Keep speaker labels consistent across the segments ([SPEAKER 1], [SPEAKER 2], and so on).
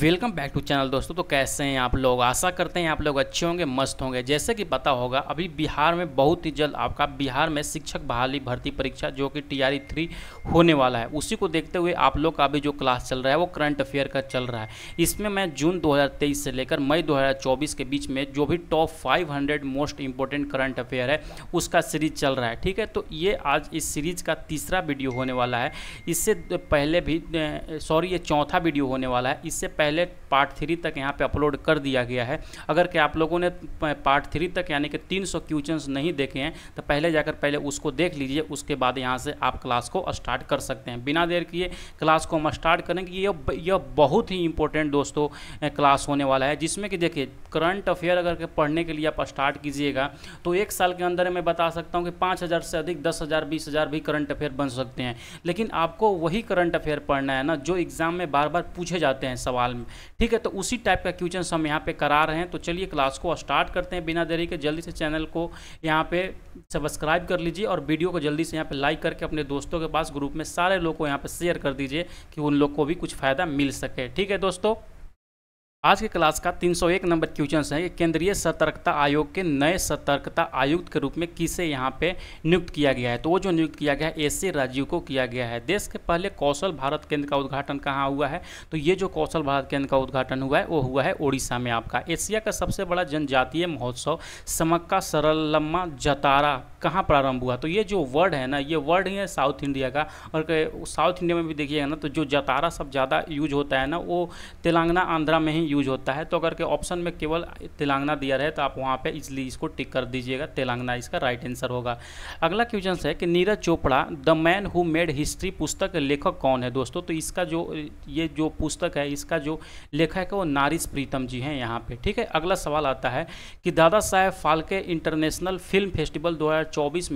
[SPEAKER 1] welcome back to channel दोस्तों तो कैसे हैं आप लोग आशा करते हैं आप लोग अच्छे होंगे मस्त होंगे जैसे कि पता होगा अभी बिहार में बहुत ही जल्द आपका बिहार में शिक्षक बहाली भर्ती परीक्षा जो कि टी आर थ्री होने वाला है उसी को देखते हुए आप लोग का अभी जो क्लास चल रहा है वो करंट अफेयर का चल रहा है इसमें मैं जून दो से लेकर मई दो के बीच में जो भी top five most important current affair है उसका सीरीज चल रहा है ठीक है तो ये आज इस सीरीज का तीसरा वीडियो होने वाला है इससे पहले भी सॉरी ये चौथा वीडियो होने वाला है इससे पहले पार्ट थ्री तक यहाँ पे अपलोड कर दिया गया है अगर कि आप लोगों ने पार्ट थ्री तक यानी कि 300 क्वेश्चन नहीं देखे हैं तो पहले जाकर पहले उसको देख लीजिए उसके बाद यहाँ से आप क्लास को स्टार्ट कर सकते हैं बिना देर किए क्लास को हम स्टार्ट करेंगे यह यह बहुत ही इंपॉर्टेंट दोस्तों क्लास होने वाला है जिसमें कि देखिए करंट अफेयर अगर के पढ़ने के लिए आप स्टार्ट कीजिएगा तो एक साल के अंदर मैं बता सकता हूँ कि पाँच हज़ार से अधिक दस हज़ार बीस हज़ार भी करंट अफेयर बन सकते हैं लेकिन आपको वही करंट अफेयर पढ़ना है ना जो एग्ज़ाम में बार बार पूछे जाते हैं सवाल में ठीक है तो उसी टाइप का क्वेश्चन हम यहाँ पे करा रहे हैं तो चलिए क्लास को स्टार्ट करते हैं बिना देरी के जल्दी से चैनल को यहाँ पे सब्सक्राइब कर लीजिए और वीडियो को जल्दी से यहाँ पे लाइक करके अपने दोस्तों के पास ग्रुप में सारे लोग को यहाँ पे शेयर कर दीजिए कि उन लोग को भी कुछ फ़ायदा मिल सके ठीक है दोस्तों आज के क्लास का 301 नंबर क्वेश्चन है कि केंद्रीय सतर्कता आयोग के नए सतर्कता आयुक्त के रूप में किसे यहाँ पे नियुक्त किया गया है तो वो जो नियुक्त किया गया है एस सी राजीव को किया गया है देश के पहले कौशल भारत केंद्र का उद्घाटन कहाँ हुआ है तो ये जो कौशल भारत केंद्र का उद्घाटन हुआ है वो हुआ है ओडिशा में आपका एशिया का सबसे बड़ा जनजातीय महोत्सव समक्का सरलम्मा जतारा कहाँ प्रारंभ हुआ तो ये जो वर्ड है ना ये वर्ड ही है साउथ इंडिया का और साउथ इंडिया में भी देखिएगा ना तो जो जतारा सब ज़्यादा यूज होता है ना वो तेलंगाना आंध्रा में ही यूज होता है तो अगर के ऑप्शन में केवल तेलंगाना दिया रहे तो आप वहाँ पे इजली इसको टिक कर दीजिएगा तेलंगाना इसका राइट आंसर होगा अगला क्वेश्चन है कि Neeraj Chopra the man who made history पुस्तक लेखक कौन है दोस्तों तो इसका जो ये जो पुस्तक है इसका जो लेखक है वो नारिश प्रीतम जी हैं यहाँ पर ठीक है अगला सवाल आता है कि Dada Saheb Phalke international film festival दो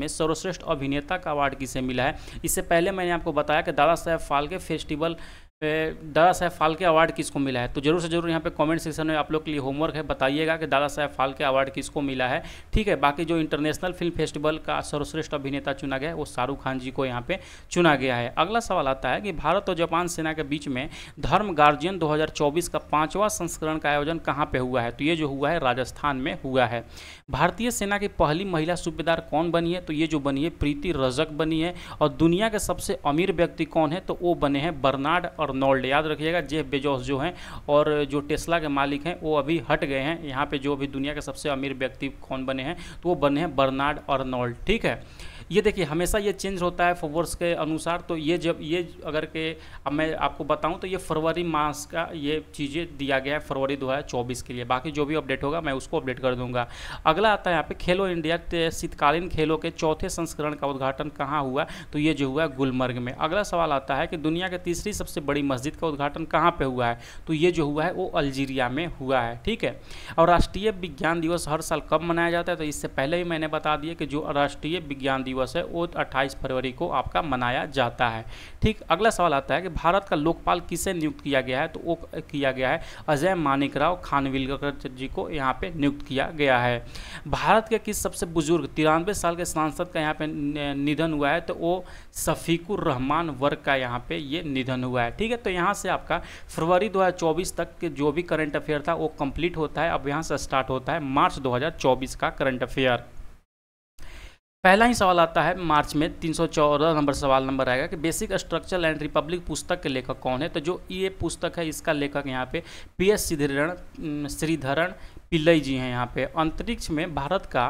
[SPEAKER 1] में सर्वश्रेष्ठ अभिनेता का अवार्ड किसे मिला है इससे पहले मैंने आपको बताया कि दादा साहेब फाल्के फेस्टिवल दादा साहेब फाल्के अवार्ड किसको मिला है तो जरूर से जरूर यहाँ पे कमेंट सेक्शन में आप लोग के लिए होमवर्क है बताइएगा कि दादा साहेब फाल्के अवार्ड किसको मिला है ठीक है बाकी जो इंटरनेशनल फिल्म फेस्टिवल का सर्वश्रेष्ठ अभिनेता चुना गया है वो शाहरुख खान जी को यहाँ पे चुना गया है अगला सवाल आता है कि भारत और जापान सेना के बीच में धर्म गार्जियन दो का पाँचवा संस्करण का आयोजन कहाँ पर हुआ है तो ये जो हुआ है राजस्थान में हुआ है भारतीय सेना की पहली महिला सूबेदार कौन बनी है तो ये जो बनी है प्रीति रजक बनी है और दुनिया के सबसे अमीर व्यक्ति कौन है तो वो बने हैं बर्नाड और अर्नोल्ड याद रखिएगा जेफ बेजोस जो हैं और जो टेस्ला के मालिक हैं वो अभी हट गए हैं यहाँ पे जो अभी दुनिया के सबसे अमीर व्यक्ति कौन बने हैं तो वो बने हैं बर्नार्ड अर्नोल्ड ठीक है ये देखिए हमेशा ये चेंज होता है फोवर्स के अनुसार तो ये जब ये अगर के अब मैं आपको बताऊँ तो ये फरवरी मास का ये चीज़ें दिया गया है फरवरी दो के लिए बाकी जो भी अपडेट होगा मैं उसको अपडेट कर दूंगा अगला आता है यहाँ पे खेलो इंडिया शीतकालीन खेलों के चौथे संस्करण का उद्घाटन कहाँ हुआ तो ये जो हुआ है गुलमर्ग में अगला सवाल आता है कि दुनिया की तीसरी सबसे बड़ी मस्जिद का उद्घाटन कहाँ पर हुआ है तो ये जो हुआ है वो अल्जीरिया में हुआ है ठीक है और राष्ट्रीय विज्ञान दिवस हर साल कब मनाया जाता है तो इससे पहले ही मैंने बता दिया कि जो राष्ट्रीय विज्ञान दिवस दिवस है वो 28 फरवरी को आपका मनाया जाता है ठीक अगला सवाल आता है कि भारत का लोकपाल किसे नियुक्त किया गया है तो वो किया गया है अजय मानिकराव खानविलकर जी को यहाँ पे नियुक्त किया गया है भारत के किस सबसे बुजुर्ग तिरानवे साल के सांसद का यहाँ पे निधन हुआ है तो वो शफीकुर रहमान वर्ग का यहाँ पे ये निधन हुआ है ठीक है तो यहाँ से आपका फरवरी दो तक के जो भी करंट अफेयर था वो कंप्लीट होता है अब यहाँ से स्टार्ट होता है मार्च दो का करंट अफेयर पहला ही सवाल आता है मार्च में तीन नंबर सवाल नंबर आएगा कि बेसिक स्ट्रक्चर एंड रिपब्लिक पुस्तक के लेखक कौन है तो जो ये पुस्तक है इसका लेखक यहाँ पे पी एस श्रीधरण श्रीधरण पिल्लई जी हैं यहाँ पे अंतरिक्ष में भारत का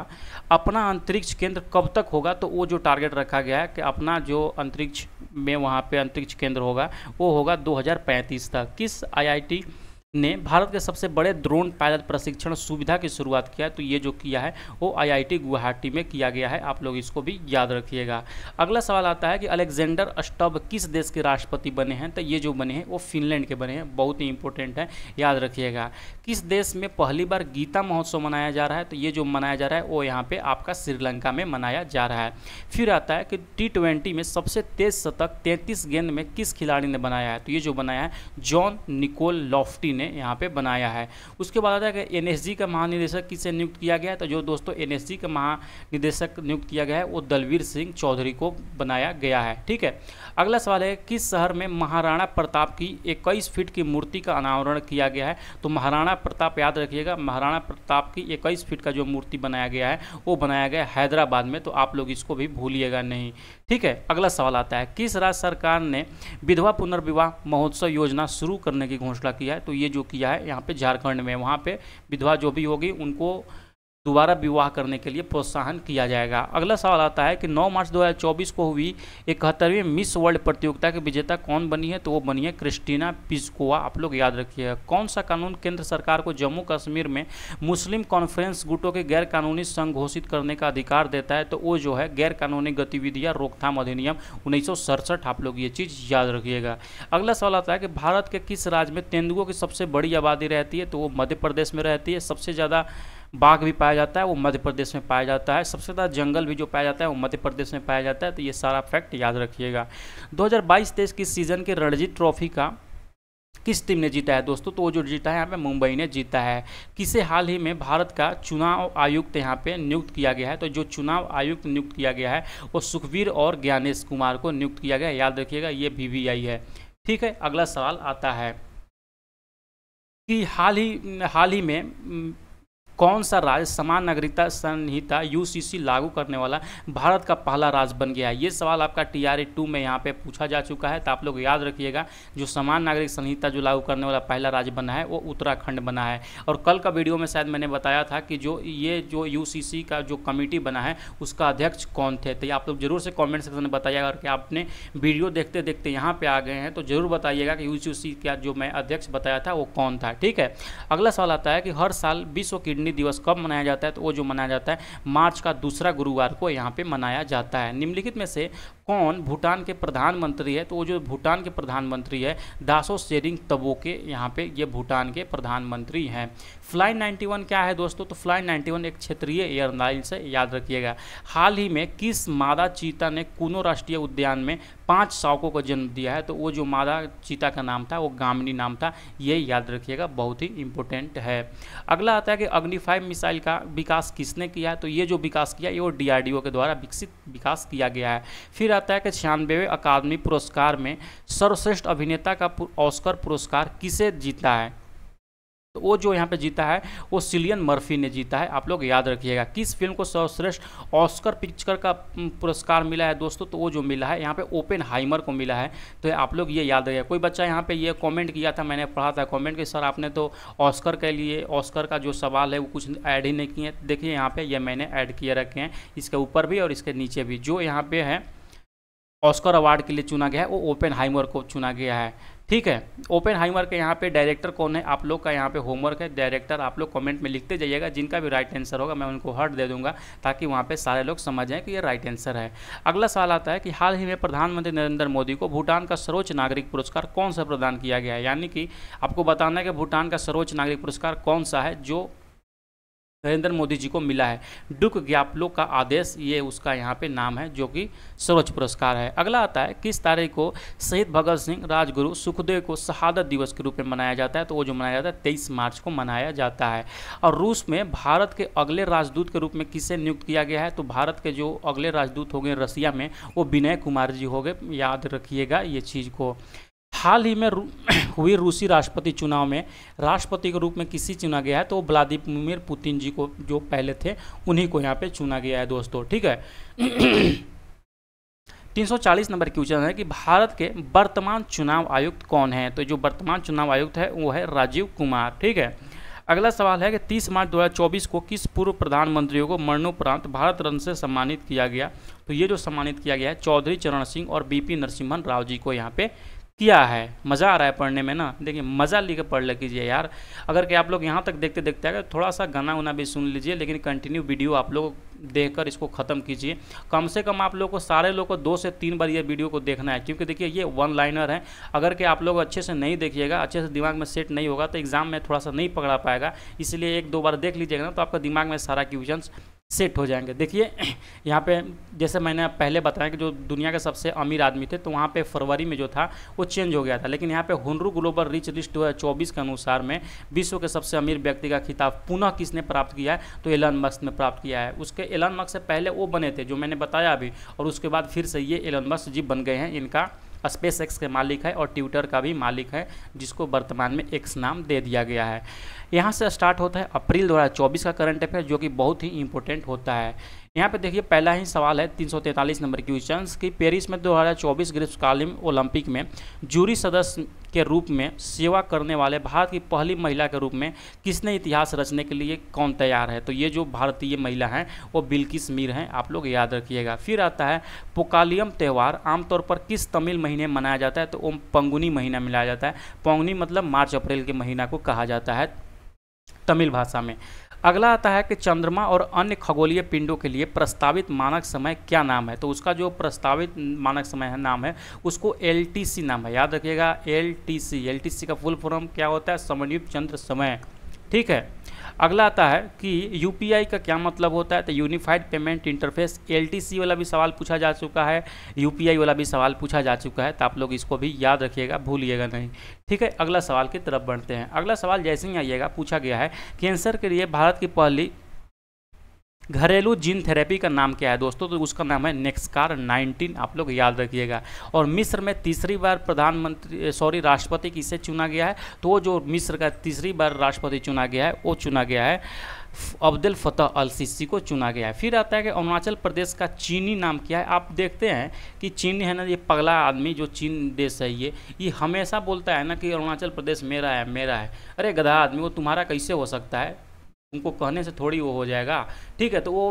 [SPEAKER 1] अपना अंतरिक्ष केंद्र कब तक होगा तो वो जो टारगेट रखा गया है कि अपना जो अंतरिक्ष में वहाँ पे अंतरिक्ष केंद्र होगा वो होगा 2035 तक किस आईआईटी आई ने भारत के सबसे बड़े ड्रोन पायलट प्रशिक्षण सुविधा की शुरुआत किया तो ये जो किया है वो आईआईटी गुवाहाटी में किया गया है आप लोग इसको भी याद रखिएगा अगला सवाल आता है कि अलेक्जेंडर स्टब किस देश के राष्ट्रपति बने हैं तो ये जो बने हैं वो फिनलैंड के बने हैं बहुत ही इंपॉर्टेंट है याद रखिएगा किस देश में पहली बार गीता महोत्सव मनाया जा रहा है तो ये जो मनाया जा रहा है वो यहाँ पर आपका श्रीलंका में मनाया जा रहा है फिर आता है कि टी में सबसे तेज शतक तैंतीस गेंद में किस खिलाड़ी ने बनाया है तो ये जो बनाया है जॉन निकोल लॉफ्टी ने यहाँ पे बनाया है उसके बाद आता है कि एन का महानिदेशक किसे नियुक्त किया गया है तो जो दोस्तों एन का महानिदेशक नियुक्त किया गया है वो दलवीर सिंह चौधरी को बनाया गया है ठीक है अगला सवाल है किस शहर में महाराणा प्रताप की इक्कीस फीट की मूर्ति का अनावरण किया गया है तो महाराणा प्रताप याद रखिएगा महाराणा प्रताप की इक्कीस फीट का जो मूर्ति बनाया गया है वो बनाया गया हैदराबाद में तो आप लोग इसको भी भूलिएगा नहीं ठीक है अगला सवाल आता है किस राज्य सरकार ने विधवा पुनर्विवाह महोत्सव योजना शुरू करने की घोषणा की है तो ये जो किया है यहाँ पे झारखंड में वहाँ पे विधवा जो भी होगी उनको दोबारा विवाह करने के लिए प्रोत्साहन किया जाएगा अगला सवाल आता है कि 9 मार्च 2024 को हुई इकहत्तरवीं मिस वर्ल्ड प्रतियोगिता की विजेता कौन बनी है तो वो बनी है क्रिस्टीना पिजकोवा आप लोग याद रखिएगा कौन सा कानून केंद्र सरकार को जम्मू कश्मीर में मुस्लिम कॉन्फ्रेंस गुटों के गैर कानूनी संघ घोषित करने का अधिकार देता है तो वो जो है गैर कानूनी गतिविधियाँ रोकथाम अधिनियम उन्नीस आप लोग ये चीज़ याद रखिएगा अगला सवाल आता है कि भारत के किस राज्य में तेंदुओं की सबसे बड़ी आबादी रहती है तो वो मध्य प्रदेश में रहती है सबसे ज़्यादा बाघ भी पाया जाता है वो मध्य प्रदेश में पाया जाता है सबसे ज़्यादा जंगल भी जो पाया जाता है वो मध्य प्रदेश में पाया जाता है तो ये सारा फैक्ट याद रखिएगा 2022 हज़ार की सीज़न के रणजी ट्रॉफी का किस टीम ने जीता है दोस्तों तो वो जो जीता है यहाँ पे मुंबई ने जीता है किसे हाल ही में भारत का चुनाव आयुक्त यहाँ पे नियुक्त किया गया है तो जो चुनाव आयुक्त नियुक्त किया गया है वो सुखवीर और ज्ञानेश कुमार को नियुक्त किया गया है याद रखिएगा ये वी है ठीक है अगला सवाल आता है कि हाल ही हाल ही में कौन सा राज्य समान नागरिकता संहिता यूसीसी लागू करने वाला भारत का पहला राज्य बन गया है ये सवाल आपका टी आर टू में यहाँ पे पूछा जा चुका है तो आप लोग याद रखिएगा जो समान नागरिक संहिता जो लागू करने वाला पहला राज्य बना है वो उत्तराखंड बना है और कल का वीडियो में शायद मैंने बताया था कि जो ये जो यू का जो कमेटी बना है उसका अध्यक्ष कौन थे तो आप लोग जरूर से कॉमेंट सेक्शन में बताइएगा और कि आपने वीडियो देखते देखते यहाँ पर आ गए हैं तो जरूर बताइएगा कि यू का जो मैं अध्यक्ष बताया था वो कौन था ठीक है अगला सवाल आता है कि हर साल विश्व किडनी हिंदी दिवस कब मनाया जाता है तो वो जो मनाया जाता है मार्च का दूसरा गुरुवार को यहाँ पे मनाया जाता है निम्नलिखित में से कौन भूटान के प्रधानमंत्री है तो वो जो भूटान के प्रधानमंत्री है दासो शेरिंग तबो के यहाँ पे ये भूटान के प्रधानमंत्री हैं फ्लाई 91 क्या है दोस्तों तो फ्लाई 91 एक क्षेत्रीय एयरलाइंस है याद रखिएगा हाल ही में किस मादा चीता ने कुनो राष्ट्रीय उद्यान में पांच शावकों को जन्म दिया है तो वो जो मादा चीता का नाम था वो गामनी नाम था ये याद रखिएगा बहुत ही इंपॉर्टेंट है अगला आता है कि अग्नि फाइव मिसाइल का विकास किसने किया तो ये जो विकास किया ये वो डी के द्वारा विकसित विकास किया गया है फिर आता है कि छियानवे अकादमी पुरस्कार में सर्वश्रेष्ठ अभिनेता का ऑस्कर पुरस्कार किसे जीता है तो वो जो यहाँ पे जीता है वो सिलियन मर्फी ने जीता है आप लोग याद रखिएगा किस फिल्म को सर्वश्रेष्ठ ऑस्कर पिक्चर का पुरस्कार मिला है दोस्तों तो वो जो मिला है यहाँ पे ओपन हाइमर को मिला है तो आप लोग ये याद रखिएगा कोई बच्चा यहाँ पे ये कमेंट किया था मैंने पढ़ा था कमेंट कि सर आपने तो ऑस्कर के लिए ऑस्कर का जो सवाल है वो कुछ ऐड ही नहीं किए देखिए यहाँ पे यह मैंने ऐड किए रखे हैं इसके ऊपर भी और इसके नीचे भी जो यहाँ पे है ऑस्कर अवार्ड के लिए चुना गया है वो ओपन हाइमर को चुना गया है ठीक है ओपन हाइमर के यहाँ पे डायरेक्टर कौन है आप लोग का यहाँ पे होमवर्क है डायरेक्टर आप लोग कमेंट में लिखते जाइएगा जिनका भी राइट आंसर होगा मैं उनको हट दे दूंगा ताकि वहाँ पे सारे लोग समझ जाएं कि ये राइट आंसर है अगला सवाल आता है कि हाल ही में प्रधानमंत्री नरेंद्र मोदी को भूटान का सर्वोच्च नागरिक पुरस्कार कौन सा प्रदान किया गया है यानी कि आपको बताना है कि भूटान का सर्वोच्च नागरिक पुरस्कार कौन सा है जो नरेंद्र मोदी जी को मिला है डुक ग्यापलो का आदेश ये उसका यहाँ पे नाम है जो कि सर्वोच्च पुरस्कार है अगला आता है किस तारीख को शहीद भगत सिंह राजगुरु सुखदेव को शहादत दिवस के रूप में मनाया जाता है तो वो जो मनाया जाता है तेईस मार्च को मनाया जाता है और रूस में भारत के अगले राजदूत के रूप में किसे नियुक्त किया गया है तो भारत के जो अगले राजदूत हो गए रसिया में वो विनय कुमार जी हो गए याद रखिएगा ये चीज़ को हाल ही में हुई हुए रूसी राष्ट्रपति चुनाव में राष्ट्रपति के रूप में किसी चुना गया है तो व्लादिमिर पुतिन जी को जो पहले थे उन्हीं को यहाँ पे चुना गया है दोस्तों ठीक है 340 नंबर क्वेश्चन है कि भारत के वर्तमान चुनाव आयुक्त कौन है तो जो वर्तमान चुनाव आयुक्त है वो है राजीव कुमार ठीक है अगला सवाल है कि 30 मार्च 2024 को किस पूर्व प्रधानमंत्रियों को मरणोपरांत भारत रत्न से सम्मानित किया गया तो ये जो सम्मानित किया गया है चौधरी चरण सिंह और बीपी नरसिम्हन राव जी को यहाँ पे किया है मज़ा आ रहा है पढ़ने में ना देखिए मज़ा लेकर पढ़ ले कीजिए यार अगर कि आप लोग यहाँ तक देखते देखते अगर थोड़ा सा गाना उना भी सुन लीजिए लेकिन कंटिन्यू वीडियो आप लोग देखकर इसको ख़त्म कीजिए कम से कम आप लोग को सारे लोग को दो से तीन बार ये वीडियो को देखना है क्योंकि देखिए ये वन लाइनर है अगर कि आप लोग अच्छे से नहीं देखिएगा अच्छे से दिमाग में सेट नहीं होगा तो एग्ज़ाम में थोड़ा सा नहीं पकड़ा पाएगा इसलिए एक दो बार देख लीजिएगा ना तो आपका दिमाग में सारा क्वेश्चन सेट हो जाएंगे देखिए यहाँ पे जैसे मैंने पहले बताया कि जो दुनिया के सबसे अमीर आदमी थे तो वहाँ पे फरवरी में जो था वो चेंज हो गया था लेकिन यहाँ पे हुनरू ग्लोबल रिच लिस्ट दो के अनुसार में विश्व के सबसे अमीर व्यक्ति का खिताब पुनः किसने प्राप्त किया है तो एलन मस्क ने प्राप्त किया है उसके एलन मस्क से पहले वो बने थे जो मैंने बताया अभी और उसके बाद फिर से ये एलन मस्क जी बन गए हैं इनका स्पेस एक्स के मालिक है और ट्विटर का भी मालिक है जिसको वर्तमान में एक्स नाम दे दिया गया है यहाँ से स्टार्ट होता है अप्रैल 2024 का करंट अफेयर जो कि बहुत ही इंपॉर्टेंट होता है यहाँ पे देखिए पहला ही सवाल है 343 नंबर क्वेश्चन कि पेरिस में 2024 ग्रीष्मकालीन ओलंपिक में जूरी सदस्य के रूप में सेवा करने वाले भारत की पहली महिला के रूप में किसने इतिहास रचने के लिए कौन तैयार है तो ये जो भारतीय महिला हैं वो बिल्किस मीर हैं आप लोग याद रखिएगा फिर आता है पोकालियम त्यौहार आमतौर पर किस तमिल महीने मनाया जाता है तो ओम पंगुनी महीना मिलाया जाता है पंगुनी मतलब मार्च अप्रैल के महीना को कहा जाता है तमिल भाषा में अगला आता है कि चंद्रमा और अन्य खगोलीय पिंडों के लिए प्रस्तावित मानक समय क्या नाम है तो उसका जो प्रस्तावित मानक समय है नाम है उसको एल नाम है याद रखिएगा एल टी का फुल फॉर्म क्या होता है समन्वित चंद्र समय ठीक है अगला आता है कि यू का क्या मतलब होता है तो यूनिफाइड पेमेंट इंटरफेस एल वाला भी सवाल पूछा जा चुका है यू वाला भी सवाल पूछा जा चुका है तो आप लोग इसको भी याद रखिएगा भूलिएगा नहीं ठीक है अगला सवाल की तरफ बढ़ते हैं अगला सवाल जैसे ही आइएगा पूछा गया है कैंसर के लिए भारत की पहली घरेलू जीन थेरेपी का नाम क्या है दोस्तों तो उसका नाम है नेक्सकार 19 आप लोग याद रखिएगा और मिस्र में तीसरी बार प्रधानमंत्री सॉरी राष्ट्रपति किसे चुना गया है तो वो जो मिस्र का तीसरी बार राष्ट्रपति चुना गया है वो चुना गया है अब्दुल फतह अल सिसी को चुना गया है फिर आता है कि अरुणाचल प्रदेश का चीनी नाम क्या है आप देखते हैं कि चीनी है ना ये पगला आदमी जो चीन देश है ये ये हमेशा बोलता है ना कि अरुणाचल प्रदेश मेरा है मेरा है अरे गधा आदमी वो तुम्हारा कैसे हो सकता है उनको कहने से थोड़ी वो हो जाएगा ठीक है तो वो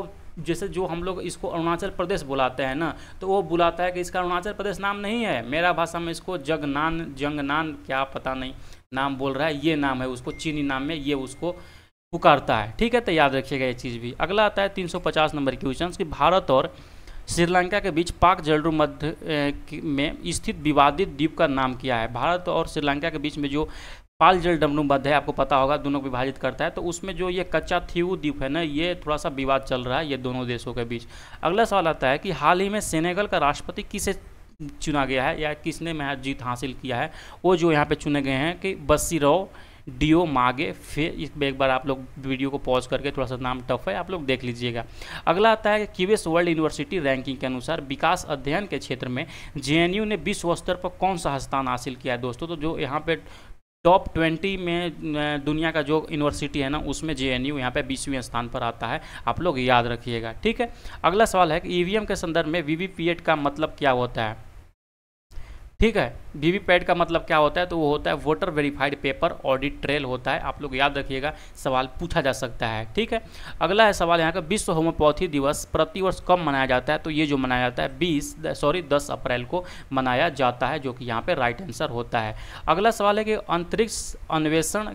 [SPEAKER 1] जैसे जो हम लोग इसको अरुणाचल प्रदेश बुलाते हैं ना तो वो बुलाता है कि इसका अरुणाचल प्रदेश नाम नहीं है मेरा भाषा में इसको जगनान जंगनान क्या पता नहीं नाम बोल रहा है ये नाम है उसको चीनी नाम में ये उसको पुकारता है ठीक है तो याद रखिएगा ये चीज़ भी अगला आता है 350 नंबर क्वेश्चन कि भारत और श्रीलंका के बीच पाक जलरू मध्य में स्थित विवादित द्वीप का नाम क्या है भारत और श्रीलंका के बीच में जो पाल जल डमडुम बद्ध है आपको पता होगा दोनों को विभाजित करता है तो उसमें जो ये कच्चा थीवू द्वीप है ना ये थोड़ा सा विवाद चल रहा है ये दोनों देशों के बीच अगला सवाल आता है कि हाल ही में सेनेगल का राष्ट्रपति किसे चुना गया है या किसने महज जीत हासिल किया है वो जो यहाँ पे चुने गए हैं कि बस्सी रो डीओ मागे फिर इस एक बार आप लोग वीडियो को पॉज करके थोड़ा सा नाम टफ है आप लोग देख लीजिएगा अगला आता है क्यूएस वर्ल्ड यूनिवर्सिटी रैंकिंग के अनुसार विकास अध्ययन के क्षेत्र में जेएनयू ने विश्व स्तर पर कौन सा स्थान हासिल किया है दोस्तों तो जो यहाँ पे टॉप ट्वेंटी में दुनिया का जो यूनिवर्सिटी है ना उसमें जे एन यू यहाँ पर बीसवें स्थान पर आता है आप लोग याद रखिएगा ठीक है अगला सवाल है कि ई के संदर्भ में वी का मतलब क्या होता है ठीक है वीवीपैट का मतलब क्या होता है तो वो होता है voter verified paper audit trail होता है आप लोग याद रखिएगा सवाल पूछा जा सकता है ठीक है अगला है सवाल यहाँ का विश्व होम्योपैथी दिवस प्रतिवर्ष कब मनाया जाता है तो ये जो मनाया जाता है बीस सॉरी दस अप्रैल को मनाया जाता है जो कि यहाँ पर राइट आंसर होता है अगला सवाल है कि अंतरिक्ष अन्वेषण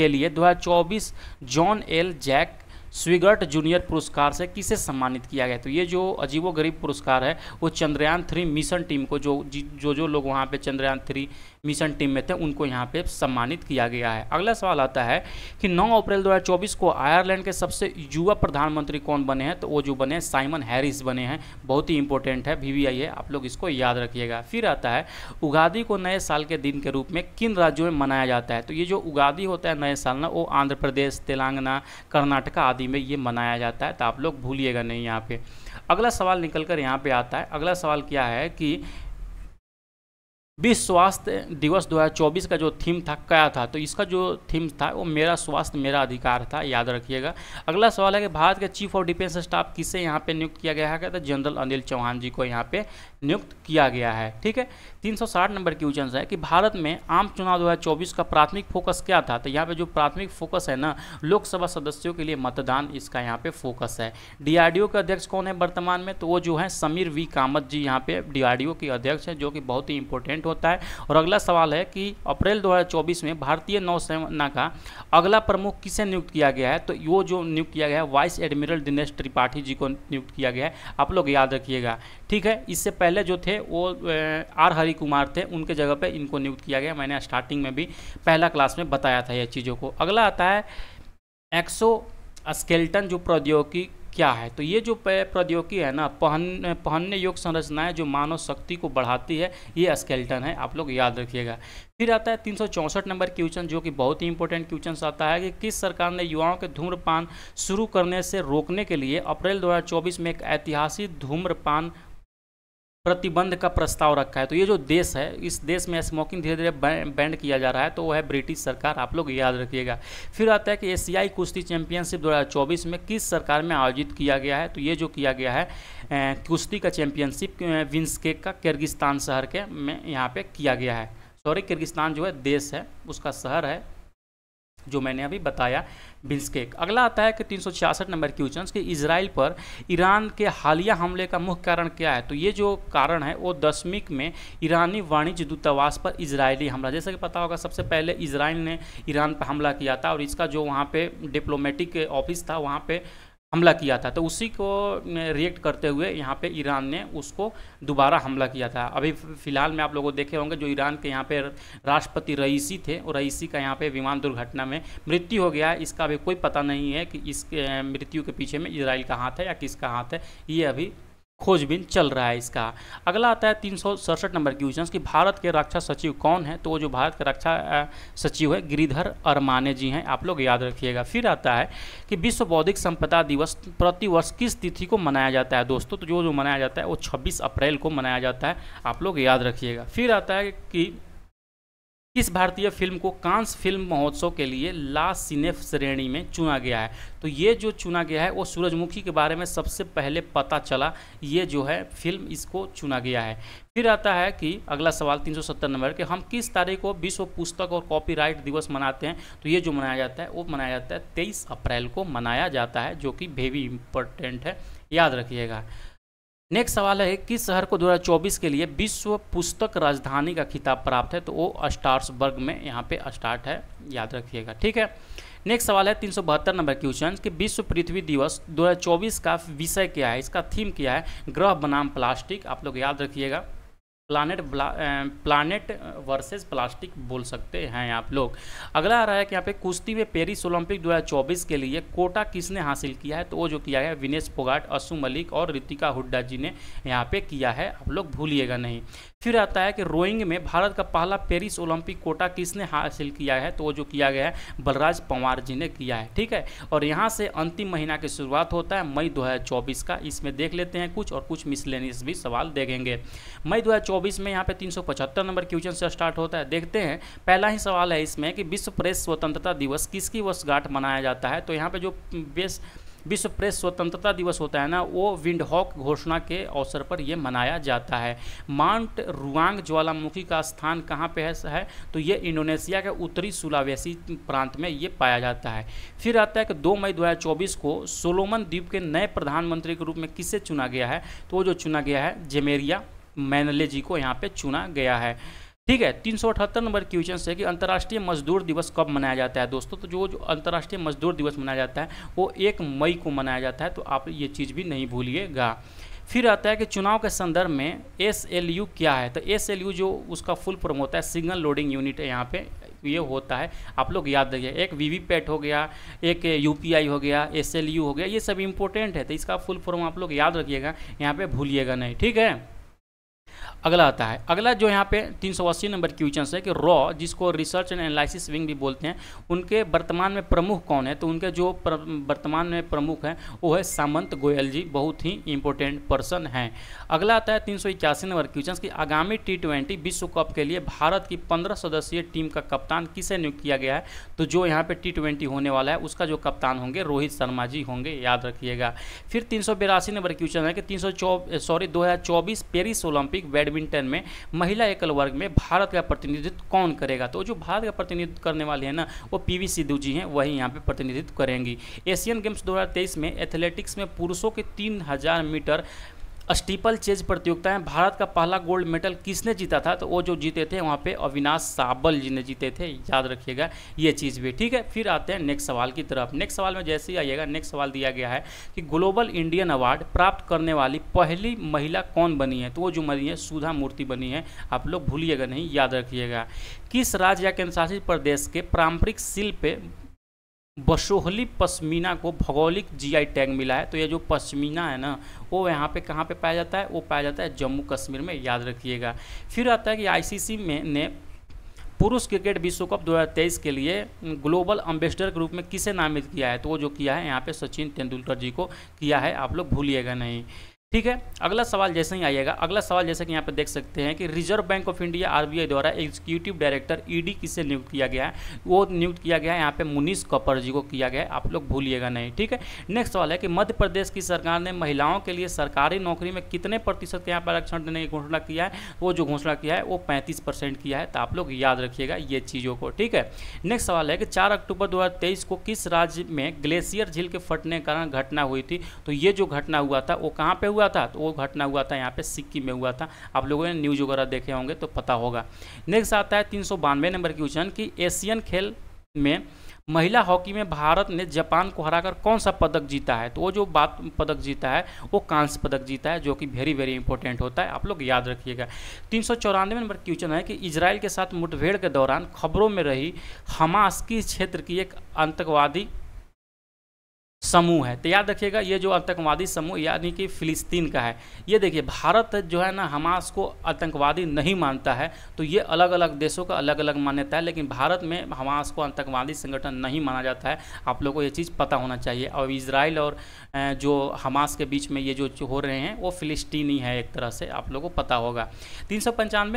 [SPEAKER 1] के लिए दो John L Jack Swigert Junior पुरस्कार से किसे सम्मानित किया गया तो ये जो अजीबो गरीब पुरस्कार है वो चंद्रयान थ्री मिशन टीम को जो जो जो लोग वहाँ पे चंद्रयान थ्री मिशन टीम में थे उनको यहाँ पे सम्मानित किया गया है अगला सवाल आता है कि 9 अप्रैल 2024 को आयरलैंड के सबसे युवा प्रधानमंत्री कौन बने हैं तो वो जो बने हैं साइमन हैरिस बने हैं बहुत ही इंपॉर्टेंट है वी है आप लोग इसको याद रखिएगा फिर आता है उगादी को नए साल के दिन के रूप में किन राज्यों में मनाया जाता है तो ये जो उगादी होता है नए साल ना वो आंध्र प्रदेश तेलंगाना कर्नाटका आदि में ये मनाया जाता है तो आप लोग भूलिएगा नहीं यहाँ पे अगला सवाल निकल कर यहाँ पे आता है अगला सवाल क्या है कि विश्व स्वास्थ्य दिवस 2024 का जो थीम था क्या था तो इसका जो थीम था वो मेरा स्वास्थ्य मेरा अधिकार था याद रखिएगा अगला सवाल है कि भारत के चीफ ऑफ डिफेंस स्टाफ किसे यहाँ पे नियुक्त किया गया है कहते जनरल अनिल चौहान जी को यहाँ पे नियुक्त किया गया है ठीक है 360 नंबर क्वेश्चन है कि भारत में आम चुनाव 2024 का प्राथमिक फोकस क्या था तो यहाँ पे जो प्राथमिक फोकस है ना लोकसभा सदस्यों के लिए मतदान इसका यहाँ पे फोकस है डीआरडीओ के अध्यक्ष कौन है वर्तमान में तो वो जो है समीर वी कामत जी यहाँ पे डीआरडीओ के अध्यक्ष हैं जो कि बहुत ही इंपॉर्टेंट होता है और अगला सवाल है कि अप्रैल दो में भारतीय नौसेना का अगला प्रमुख किसे नियुक्त किया गया है तो वो जो नियुक्त किया गया है वाइस एडमिरल दिनेश त्रिपाठी जी को नियुक्त किया गया है आप लोग याद रखिएगा ठीक है इससे पहले जो थे वो आर हरि कुमार थे उनके जगह पे इनको नियुक्त किया गया मैंने स्टार्टिंग में भी पहला क्लास में बताया था यह चीज़ों को अगला आता है एक्सो स्केल्टन जो प्रौद्योगिकी क्या है तो ये जो प्रौद्योगिकी है ना पहन पहनने योग्य संरचनाएं जो मानव शक्ति को बढ़ाती है ये स्केल्टन है आप लोग याद रखिएगा फिर आता है तीन नंबर क्वेश्चन जो कि बहुत ही इंपॉर्टेंट क्वेश्चन आता है कि किस सरकार ने युवाओं के धूम्रपान शुरू करने से रोकने के लिए अप्रैल 2024 में एक ऐतिहासिक धूम्रपान प्रतिबंध का प्रस्ताव रखा है तो ये जो देश है इस देश में स्मोकिंग धीरे धीरे बैंड किया जा रहा है तो वो है ब्रिटिश सरकार आप लोग याद रखिएगा फिर आता है कि एशियाई कुश्ती चैंपियनशिप 2024 में किस सरकार में आयोजित किया गया है तो ये जो किया गया है कुश्ती का चैंपियनशिप विंसकेक का किर्गिस्तान शहर के में यहाँ पर किया गया है सॉरी किर्गिस्तान जो है देश है उसका शहर है जो मैंने अभी बताया बिंसकेक अगला आता है कि तीन नंबर क्वेश्चन कि इसराइल पर ईरान के हालिया हमले का मुख्य कारण क्या है तो ये जो कारण है वो दसवीं में ईरानी वाणिज्य दूतावास पर इसराइली हमला जैसा कि पता होगा सबसे पहले इसराइल ने ईरान पर हमला किया था और इसका जो वहाँ पर डिप्लोमेटिक ऑफिस था वहाँ पर हमला किया था तो उसी को रिएक्ट करते हुए यहाँ पे ईरान ने उसको दोबारा हमला किया था अभी फ़िलहाल में आप लोगों देखे होंगे जो ईरान के यहाँ पे राष्ट्रपति रईसी थे और रईसी का यहाँ पे विमान दुर्घटना में मृत्यु हो गया इसका अभी कोई पता नहीं है कि इस मृत्यु के पीछे में इसराइल का हाथ है या किसका हाथ है ये अभी खोजबीन चल रहा है इसका अगला आता है तीन नंबर क्वेश्चन कि भारत के रक्षा सचिव कौन है तो वो जो भारत के रक्षा सचिव है गिरिधर अरमाने जी हैं आप लोग याद रखिएगा फिर आता है कि विश्व बौद्धिक संपदा दिवस प्रतिवर्ष किस तिथि को मनाया जाता है दोस्तों तो जो जो मनाया जाता है वो छब्बीस अप्रैल को मनाया जाता है आप लोग याद रखिएगा फिर आता है कि किस भारतीय फिल्म को कांस फिल्म महोत्सव के लिए ला सिनेफ श्रेणी में चुना गया है तो ये जो चुना गया है वो सूरजमुखी के बारे में सबसे पहले पता चला ये जो है फिल्म इसको चुना गया है फिर आता है कि अगला सवाल 370 नंबर के हम किस तारीख को विश्व पुस्तक और कॉपीराइट दिवस मनाते हैं तो ये जो मनाया जाता है वो मनाया जाता है तेईस अप्रैल को मनाया जाता है जो कि वेरी इंपॉर्टेंट है याद रखिएगा नेक्स्ट सवाल है किस शहर को 2024 के लिए विश्व पुस्तक राजधानी का खिताब प्राप्त है तो वो स्टार्स वर्ग में यहाँ पे स्टार्ट है याद रखिएगा ठीक है नेक्स्ट सवाल है तीन नंबर क्वेश्चन कि विश्व पृथ्वी दिवस 2024 का विषय क्या है इसका थीम क्या है ग्रह बनाम प्लास्टिक आप लोग याद रखिएगा प्लानट प्लानट वर्सेस प्लास्टिक बोल सकते हैं आप लोग अगला आ रहा है कि यहाँ पे कुश्ती में पेरिस ओलंपिक 2024 के लिए कोटा किसने हासिल किया है तो वो जो किया है विनेश फोगाट असू मलिक और रितिका हुड्डा जी ने यहाँ पे किया है आप लोग भूलिएगा नहीं फिर आता है कि रोइंग में भारत का पहला पेरिस ओलंपिक कोटा किसने हासिल किया है तो वो जो किया गया है बलराज पंवार जी ने किया है ठीक है और यहाँ से अंतिम महीना की शुरुआत होता है मई 2024 का इसमें देख लेते हैं कुछ और कुछ मिसलेनियस भी सवाल देखेंगे मई 2024 में यहाँ पे 375 नंबर क्वेश्चन से स्टार्ट होता है देखते हैं पहला ही सवाल है इसमें कि विश्व प्रेस स्वतंत्रता दिवस किसकी वर्षगांठ मनाया जाता है तो यहाँ पर जो बेस विश्व प्रेस स्वतंत्रता दिवस होता है ना वो विंडहॉक घोषणा के अवसर पर यह मनाया जाता है माउंट रुआंग ज्वालामुखी का स्थान कहाँ पे है, तो ये इंडोनेशिया के उत्तरी सुलावेसी प्रांत में ये पाया जाता है फिर आता है कि दो मई दो को सोलोमन द्वीप के नए प्रधानमंत्री के रूप में किसे चुना गया है तो वो जो चुना गया है जेमेरिया मैनले जी को यहाँ पे चुना गया है ठीक है तीन नंबर क्वेश्चन है कि अंतर्राष्ट्रीय मजदूर दिवस कब मनाया जाता है दोस्तों तो जो जो अंतर्राष्ट्रीय मजदूर दिवस मनाया जाता है वो एक मई को मनाया जाता है तो आप ये चीज़ भी नहीं भूलिएगा फिर आता है कि चुनाव के संदर्भ में एस एल यू क्या है तो एस एल यू जो उसका फुल फॉर्म होता है सिग्नल लोडिंग यूनिट है यहाँ पे ये होता है आप लोग याद रखिए एक वी वी पैट हो गया एक यू पी आई हो गया एस एल यू हो गया ये सब इम्पोर्टेंट है तो इसका फुल फॉर्म आप लोग याद रखिएगा यहाँ पे भूलिएगा नहीं ठीक है अगला आता है अगला जो यहाँ पे तीन सौ अस्सी नंबर क्वेश्चन है कि रॉ जिसको रिसर्च एंड एनालिसिस विंग भी बोलते हैं उनके वर्तमान में प्रमुख कौन है तो उनके जो वर्तमान में प्रमुख हैं वो है सामंत गोयल जी बहुत ही इंपॉर्टेंट पर्सन हैं अगला आता है तीन सौ इक्यासी नंबर क्वेश्चन की आगामी टी ट्वेंटी विश्व कप के लिए भारत की पंद्रह सदस्यीय टीम का कप्तान किसे नियुक्त किया गया है तो जो यहाँ पे टी ट्वेंटी होने वाला है उसका जो कप्तान होंगे रोहित शर्मा जी होंगे याद रखिएगा फिर तीन सौ नंबर क्वेश्चन है कि तीन सौ सॉरी दो पेरिस ओलंपिक बैडमिंटन में महिला एकल वर्ग में भारत का प्रतिनिधित्व कौन करेगा तो जो भारत का प्रतिनिधित्व करने वाले हैं ना वो पी वी सिद्धू जी हैं वही यहाँ पे प्रतिनिधित्व करेंगी एशियन गेम्स दो में एथलेटिक्स में पुरुषों के तीन मीटर स्टीपल चेज प्रतियोगिता में भारत का पहला गोल्ड मेडल किसने जीता था तो वो जो जीते थे वहाँ पे अविनाश साबल जी ने जीते थे याद रखिएगा ये चीज़ भी ठीक है फिर आते हैं नेक्स्ट सवाल की तरफ नेक्स्ट सवाल में जैसे ही आइएगा नेक्स्ट सवाल दिया गया है कि ग्लोबल इंडियन अवार्ड प्राप्त करने वाली पहली महिला कौन बनी है तो वो जो बनी है सुधा मूर्ति बनी है आप लोग भूलिएगा नहीं याद रखिएगा किस राज्य या केंद्रशासित प्रदेश के पारंपरिक शिल्प बसोहली पश्मीना को भौगोलिक जीआई टैग मिला है तो ये जो पश्मीना है ना वो यहाँ पे कहाँ पे पाया जाता है वो पाया जाता है जम्मू कश्मीर में याद रखिएगा फिर आता है कि आईसीसी में ने पुरुष क्रिकेट विश्व कप 2023 के लिए ग्लोबल एम्बेसडर के रूप में किसे नामित किया है तो वो जो किया है यहाँ पर सचिन तेंदुलकर जी को किया है आप लोग भूलिएगा नहीं ठीक है अगला सवाल जैसे ही आइएगा अगला सवाल जैसे कि यहाँ पे देख सकते हैं कि Reserve Bank of India RBI द्वारा एग्जीक्यूटिव डायरेक्टर ईडी किसे नियुक्त किया गया है वो नियुक्त किया गया है यहाँ पे मुनीष कपर जी को किया गया है आप लोग भूलिएगा नहीं ठीक है नेक्स्ट सवाल है कि मध्य प्रदेश की सरकार ने महिलाओं के लिए सरकारी नौकरी में कितने प्रतिशत यहाँ पर आरक्षण देने की घोषणा किया है वो जो घोषणा किया है वो पैंतीस किया है तो आप लोग याद रखिएगा ये चीज़ों को ठीक है नेक्स्ट सवाल है कि चार अक्टूबर दो को किस राज्य में ग्लेशियर झील के फटने के कारण घटना हुई थी तो ये जो घटना हुआ था वो कहाँ पर हुआ था तो वो घटना हुआ था यहाँ पे सिक्किम में हुआ था आप लोगों ने न्यूज़ वगैरह देखे होंगे तो पता होगा नेक्स्ट आता है तीन नंबर क्वेश्चन कि एशियन खेल में महिला हॉकी में भारत ने जापान को हराकर कौन सा पदक जीता है तो वो जो बात पदक जीता है वो कांस्य पदक जीता है जो कि वेरी वेरी इंपॉर्टेंट होता है आप लोग याद रखिएगा तीन नंबर क्वेश्चन है कि इसराइल के साथ मुठभेड़ के दौरान खबरों में रही हमास की क्षेत्र की एक आतंकवादी समूह है तो याद रखिएगा ये जो आतंकवादी समूह यानी कि फिलिस्तीन का है ये देखिए भारत जो है ना हमास को आतंकवादी नहीं मानता है तो ये अलग अलग देशों का अलग अलग मान्यता है लेकिन भारत में हमास को आतंकवादी संगठन नहीं माना जाता है आप लोगों को ये चीज़ पता होना चाहिए और इसराइल और जो हमास के बीच में ये जो हो रहे हैं वो फिलिस्तीनी है एक तरह से आप लोग को पता होगा तीन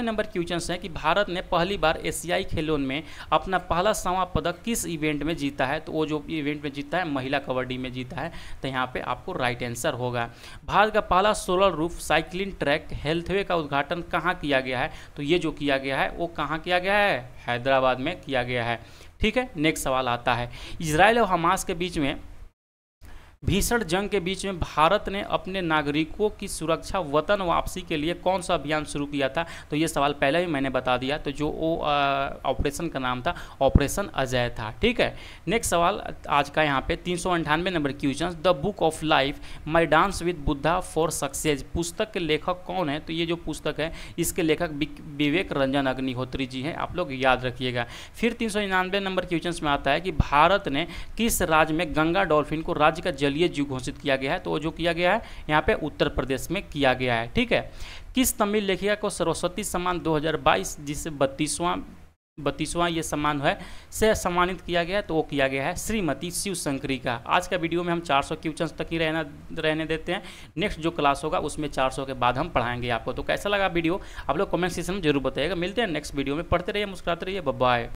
[SPEAKER 1] नंबर क्वेश्चन है कि भारत ने पहली बार एशियाई खेलों में अपना पहला सवा पदक किस इवेंट में जीता है तो वो जो इवेंट में जीता है महिला कबड्डी डी में जीता है तो यहाँ पे आपको राइट आंसर होगा भारत का पहला solar roof cycling track healthway का उद्घाटन कहाँ किया गया है तो ये जो किया गया है वो कहाँ किया गया है हैदराबाद में किया गया है ठीक है नेक्स्ट सवाल आता है इसराइल और हमास के बीच में भीषण जंग के बीच में भारत ने अपने नागरिकों की सुरक्षा वतन वापसी के लिए कौन सा अभियान शुरू किया था तो ये सवाल पहले ही मैंने बता दिया तो जो वो ऑपरेशन का नाम था ऑपरेशन अजय था ठीक है नेक्स्ट सवाल आज का यहाँ पे तीन number question the book of life my dance with Buddha for success पुस्तक के लेखक कौन है तो ये जो पुस्तक है इसके लेखक विवेक रंजन अग्निहोत्री जी हैं आप लोग याद रखिएगा फिर तीन नंबर क्वेश्चन में आता है कि भारत ने किस राज्य में गंगा डॉल्फिन को राज्य का लिए जीव घोषित किया गया है तो जो किया गया है यहाँ पे उत्तर प्रदेश में किया गया है ठीक है किस तमिल लेखिका को सरस्वती सम्मान 2022 जिसे बत्तीसवां बत्तीसवां ये सम्मान है से सम्मानित किया गया है तो वो किया गया है श्रीमती शिव शंकरी का आज का वीडियो में हम 400 सौ क्वेश्चन तक ही रहना रहने देते हैं नेक्स्ट जो क्लास होगा उसमें 400 के बाद हम पढ़ाएंगे आपको तो कैसा लगा वीडियो आप लोग कमेंट सेक्शन में जरूर बताइएगा मिलते हैं नेक्स्ट वीडियो में पढ़ते रहिए मुस्कुराते रहिए बाय